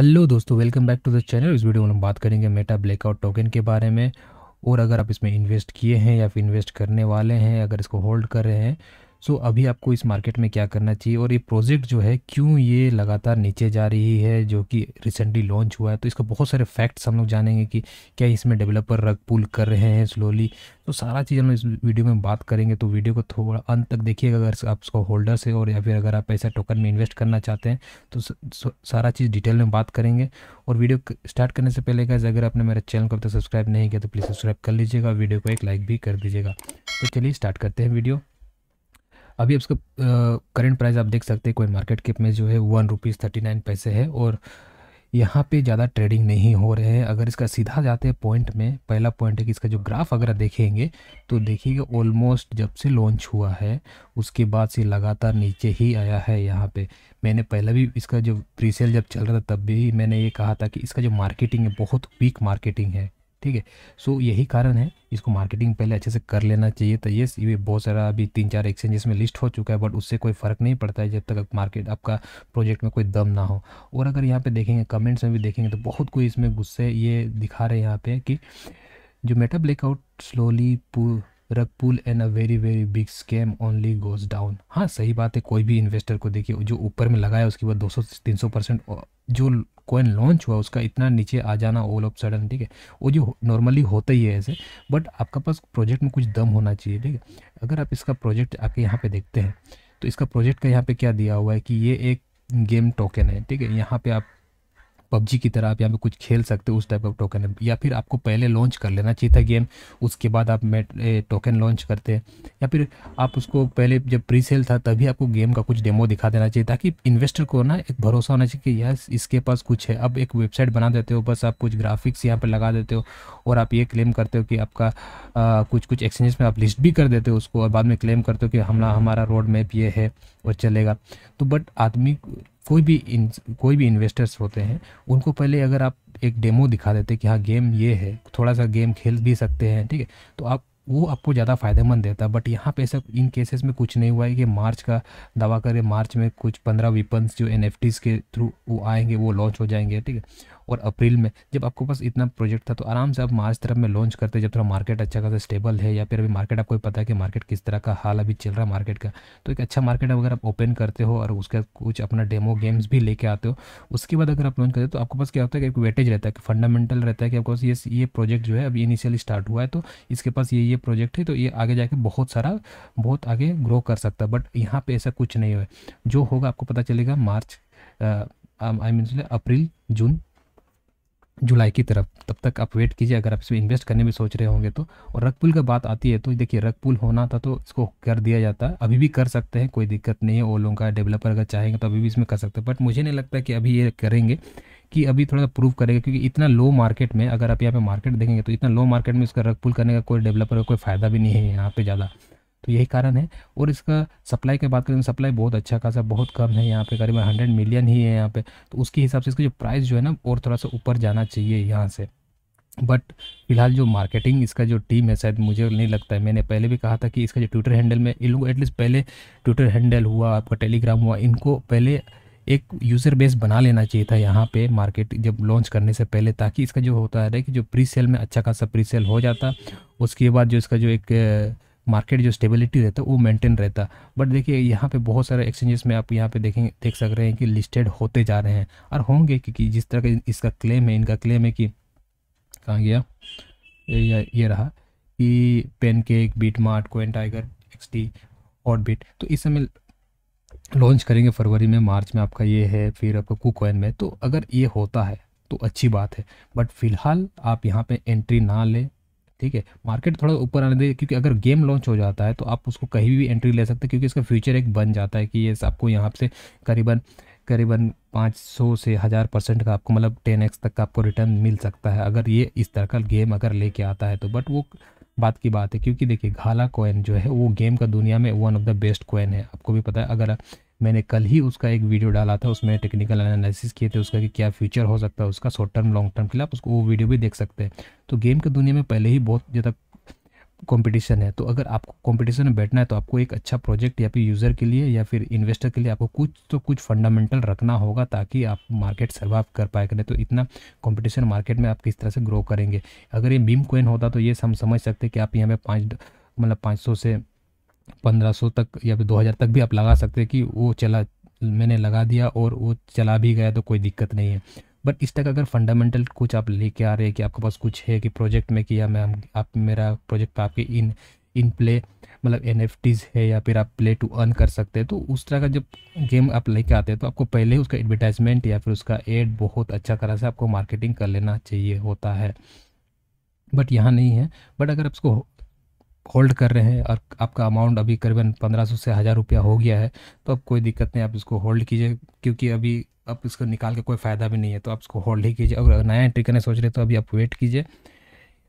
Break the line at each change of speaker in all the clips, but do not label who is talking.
hello दोस्तों welcome back to the channel इस video में हम बात करेंगे मेटा ब्लैकआउट टोकन के बारे में और अगर आप इसमें इन्वेस्ट किए हैं या फिर इन्वेस्ट करने वाले हैं अगर इसको होल्ड कर रहे हैं सो so, अभी आपको इस मार्केट में क्या करना चाहिए और ये प्रोजेक्ट जो है क्यों ये लगातार नीचे जा रही है जो कि रिसेंटली लॉन्च हुआ है तो इसका बहुत सारे फैक्ट्स हम लोग जानेंगे कि क्या इसमें डेवलपर रग पुल कर रहे हैं स्लोली तो सारा चीज़ हम इस वीडियो में बात करेंगे तो वीडियो को थोड़ा अंत तक देखिएगा अगर आप उसका होल्डर्स है और या फिर अगर आप ऐसा टोकन में इन्वेस्ट करना चाहते हैं तो सारा चीज़ डिटेल में बात करेंगे और वीडियो स्टार्ट करने से पहले गैस अगर आपने मेरे चैनल को अब तक सब्सक्राइब नहीं किया तो प्लीज़ सब्सक्राइब कर लीजिएगा वीडियो को एक लाइक भी कर दीजिएगा तो चलिए स्टार्ट करते हैं वीडियो अभी इसका करेंट प्राइस आप देख सकते हैं कोई मार्केट कैप में जो है वन रुपीज़ थर्टी नाइन पैसे है और यहाँ पे ज़्यादा ट्रेडिंग नहीं हो रहे हैं अगर इसका सीधा जाते हैं पॉइंट में पहला पॉइंट है कि इसका जो ग्राफ अगर देखेंगे तो देखिएगा ऑलमोस्ट जब से लॉन्च हुआ है उसके बाद से लगातार नीचे ही आया है यहाँ पे मैंने पहले भी इसका जो प्रीसेल जब चल रहा था तब भी मैंने ये कहा था कि इसका जो मार्केटिंग है बहुत वीक मार्केटिंग है ठीक है सो यही कारण है इसको मार्केटिंग पहले अच्छे से कर लेना चाहिए तो येस ये बहुत सारा अभी तीन चार एक्सचेंजेस में लिस्ट हो चुका है बट उससे कोई फ़र्क नहीं पड़ता है जब तक मार्केट आपका प्रोजेक्ट में कोई दम ना हो और अगर यहाँ पे देखेंगे कमेंट्स में भी देखेंगे तो बहुत कोई इसमें गुस्से ये दिखा रहे हैं यहाँ पे कि जो Meta blackout slowly pull and a very very big scam only goes down हाँ सही बात है कोई भी इन्वेस्टर को देखिए जो ऊपर में लगाया उसके बाद 200 300 परसेंट जो कॉइन लॉन्च हुआ उसका इतना नीचे आ जाना ऑल ऑफ सडन ठीक है वो जो नॉर्मली होता ही है ऐसे बट आपका पास प्रोजेक्ट में कुछ दम होना चाहिए ठीक है अगर आप इसका प्रोजेक्ट आपके यहाँ पे देखते हैं तो इसका प्रोजेक्ट का यहाँ पे क्या दिया हुआ है कि ये एक गेम टोकन है ठीक है यहाँ पे आप पबजी की तरह आप यहाँ पे कुछ खेल सकते हो उस टाइप ऑफ टोकन है या फिर आपको पहले लॉन्च कर लेना चाहिए था गेम उसके बाद आप मेट टोकन लॉन्च करते हैं या फिर आप उसको पहले जब प्री सेल था तभी आपको गेम का कुछ डेमो दिखा देना चाहिए ताकि इन्वेस्टर को ना एक भरोसा होना चाहिए कि यार इसके पास कुछ है अब एक वेबसाइट बना देते हो बस आप कुछ ग्राफिक्स यहाँ पर लगा देते हो और आप ये क्लेम करते हो कि आपका आ, कुछ कुछ एक्सचेंज में आप लिस्ट भी कर देते हो उसको और बाद में क्लेम करते हो कि हमारा हमारा रोड मैप ये है और चलेगा तो बट आदमी कोई भी इन कोई भी इन्वेस्टर्स होते हैं उनको पहले अगर आप एक डेमो दिखा देते कि हाँ गेम ये है थोड़ा सा गेम खेल भी सकते हैं ठीक है तो आप वो आपको ज़्यादा फ़ायदेमंद देता है बट यहाँ पे सब इन केसेस में कुछ नहीं हुआ है कि मार्च का दवा करें मार्च में कुछ पंद्रह वीपन्स जो एन के थ्रू वो आएंगे वो लॉन्च हो जाएंगे ठीक है और अप्रैल में जब आपको पास इतना प्रोजेक्ट था तो आराम से आप मार्च तरफ में लॉन्च करते जब थोड़ा मार्केट अच्छा खासा स्टेबल है या फिर अभी मार्केट आपको पता है कि मार्केट किस तरह का हाल अभी चल रहा है मार्केट का तो एक अच्छा मार्केट अगर आप ओपन करते हो और उसके कुछ अपना डेमो गेम्स भी लेके आते हो उसके बाद अगर आप लॉन्च करते हो तो आपके पास क्या होता है कि एक वेटेज रहता है कि फंडामेंटल रहता है कि आपके पास ये ये प्रोजेक्ट जो है अभी इनिशियली स्टार्ट हुआ है तो इसके पास ये ये प्रोजेक्ट है तो ये आगे जाके बहुत सारा बहुत आगे ग्रो कर सकता है बट यहाँ पे ऐसा कुछ नहीं है जो होगा आपको पता चलेगा मार्च आई मीन अप्रैल जून जुलाई की तरफ तब तक आप वेट कीजिए अगर आप इसमें इन्वेस्ट करने में सोच रहे होंगे तो और रग पुल का बात आती है तो देखिए रग पुल होना था तो इसको कर दिया जाता है अभी भी कर सकते हैं कोई दिक्कत नहीं है वो लोगों का डेवलपर अगर चाहेंगे तो अभी भी इसमें कर सकते हैं बट मुझे नहीं लगता कि अभी ये करेंगे कि अभी थोड़ा प्रूव करेगा क्योंकि इतना लो मार्केट में अगर आप यहाँ पे मार्केट देखेंगे तो इतना लो मार्केट में इसका रग पुल करने का कोई डेवलपर का कोई फ़ायदा भी नहीं है यहाँ पे ज़्यादा तो यही कारण है और इसका सप्लाई की बात करें सप्लाई तो बहुत अच्छा खासा बहुत कम है यहाँ पे करीबन हंड्रेड मिलियन ही है यहाँ पे तो उसके हिसाब से इसका जो प्राइस जो है ना और थोड़ा सा ऊपर जाना चाहिए यहाँ से बट फिलहाल जो मार्केटिंग इसका जो टीम है शायद मुझे नहीं लगता है मैंने पहले भी कहा था कि इसका जो ट्विटर हैंडल में इन लोग एटलीस्ट पहले ट्विटर हैंडल हुआ आपका टेलीग्राम हुआ इनको पहले एक यूज़र बेस बना लेना चाहिए था यहाँ पे मार्केट जब लॉन्च करने से पहले ताकि इसका जो होता है कि जो प्री सेल में अच्छा खासा प्री सेल हो जाता उसके बाद जो इसका जो एक मार्केट जो स्टेबिलिटी रहता है वो मेंटेन रहता बट देखिए यहाँ पे बहुत सारे एक्सचेंजेस में आप यहाँ पे देखें देख सक रहे हैं कि लिस्टेड होते जा रहे हैं और होंगे क्योंकि जिस तरह का इसका क्लेम है इनका क्लेम है कि कहाँ गया ये, ये रहा कि pancake BitMart coin Tiger X T और बीट तो इस समय लॉन्च करेंगे फरवरी में मार्च में आपका ये है फिर आपका कुकॉइन में तो अगर ये होता है तो अच्छी बात है बट फिलहाल आप यहाँ पे एंट्री ना लें ठीक है मार्केट थोड़ा ऊपर आने दे क्योंकि अगर गेम लॉन्च हो जाता है तो आप उसको कहीं भी एंट्री ले सकते हैं क्योंकि इसका फ्यूचर एक बन जाता है कि ये आपको यहाँ से करीबन करीबन 500 से हज़ार परसेंट का आपको मतलब 10x तक का आपको रिटर्न मिल सकता है अगर ये इस तरह का गेम अगर लेके आता है तो बट वो बात की बात है क्योंकि देखिए घाला कोइन जो है वो गेम का दुनिया में one of the best coin है आपको भी पता है अगर मैंने कल ही उसका एक वीडियो डाला था उसमें टेक्निकल एनालिसिस किए थे उसका कि क्या फ्यूचर हो सकता है उसका शॉर्ट टर्म लॉन्ग टर्म के लिए आप उसको वो वीडियो भी देख सकते हैं तो गेम की दुनिया में पहले ही बहुत ज़्यादा कंपटीशन है तो अगर आपको कंपटीशन में बैठना है तो आपको एक अच्छा प्रोजेक्ट या फिर यूज़र के लिए या फिर इन्वेस्टर के लिए आपको कुछ तो कुछ फंडामेंटल रखना होगा ताकि आप मार्केट सर्वाइव कर पाए करें तो इतना कंपटीशन मार्केट में आप किस तरह से ग्रो करेंगे अगर ये बीम कोइन होता तो ये हम समझ सकते कि आप यहाँ पे पाँच मतलब पाँच से पंद्रह तक या फिर दो तक भी आप लगा सकते कि वो चला मैंने लगा दिया और वो चला भी गया तो कोई दिक्कत नहीं है बट इस तक अगर फंडामेंटल कुछ आप लेके आ रहे हैं कि आपके पास कुछ है कि प्रोजेक्ट में किया मैं आप मेरा प्रोजेक्ट पे आपके इन इन प्ले मतलब एन है या फिर आप प्ले टू अर्न कर सकते हैं तो उस तरह का जब गेम आप लेके आते हैं तो आपको पहले ही उसका एडवर्टाइजमेंट या फिर उसका एड बहुत अच्छा तरह से आपको मार्केटिंग कर लेना चाहिए होता है बट यहाँ नहीं है बट अगर आप उसको होल्ड कर रहे हैं और आपका अमाउंट अभी करीबन पंद्रह सौ से हज़ार रुपया हो गया है तो अब कोई दिक्कत नहीं आप इसको होल्ड कीजिए क्योंकि अभी अब इसको निकाल के कोई फ़ायदा भी नहीं है तो आप इसको होल्ड ही कीजिए अगर नया एंट्री करने सोच रहे तो अभी आप वेट कीजिए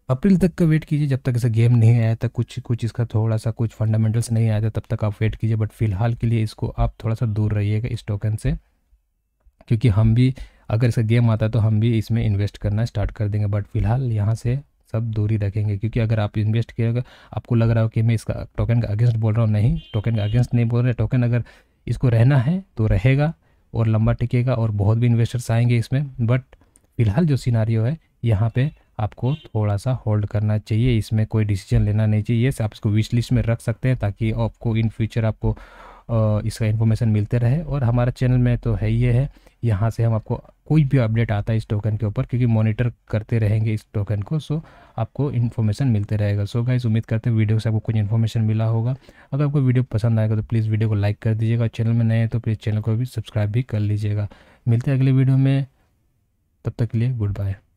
अप्रैल तक का वेट कीजिए जब तक ऐसा गेम नहीं आया था कुछ कुछ इसका थोड़ा सा कुछ फंडामेंटल्स नहीं आया था तब तक आप वेट कीजिए बट फिलहाल के लिए इसको आप थोड़ा सा दूर रहिएगा इस टोकन से क्योंकि हम भी अगर इसका गेम आता है तो हम भी इसमें इन्वेस्ट करना स्टार्ट कर देंगे बट फिलहाल यहाँ से सब दूरी रखेंगे क्योंकि अगर आप इन्वेस्ट किएगा आपको लग रहा हो कि मैं इसका टोकन का अगेंस्ट बोल रहा हूँ नहीं टोकन का अगेंस्ट नहीं बोल रहे टोकन अगर इसको रहना है तो रहेगा और लंबा टिकेगा और बहुत भी इन्वेस्टर्स आएंगे इसमें बट फिलहाल जो सिनारियो है यहाँ पे आपको थोड़ा सा होल्ड करना चाहिए इसमें कोई डिसीजन लेना नहीं चाहिए yes, आप इसको विश लिस्ट में रख सकते हैं ताकि आपको इन फ्यूचर आपको इसका इन्फॉर्मेशन मिलते रहे और हमारा चैनल में तो है ये है यहाँ से हम आपको कोई भी अपडेट आता है इस टोकन के ऊपर क्योंकि मॉनिटर करते रहेंगे इस टोकन को सो आपको इन्फॉर्मेशन मिलते रहेगा सो गाइज उम्मीद करते हैं वीडियो से आपको कुछ इन्फॉर्मेशन मिला होगा अगर आपको वीडियो पसंद आएगा तो प्लीज़ वीडियो को लाइक कर दीजिएगा चैनल में नए हैं तो प्लीज़ चैनल को भी सब्सक्राइब भी कर लीजिएगा मिलते हैं अगले वीडियो में तब तक के लिए गुड बाय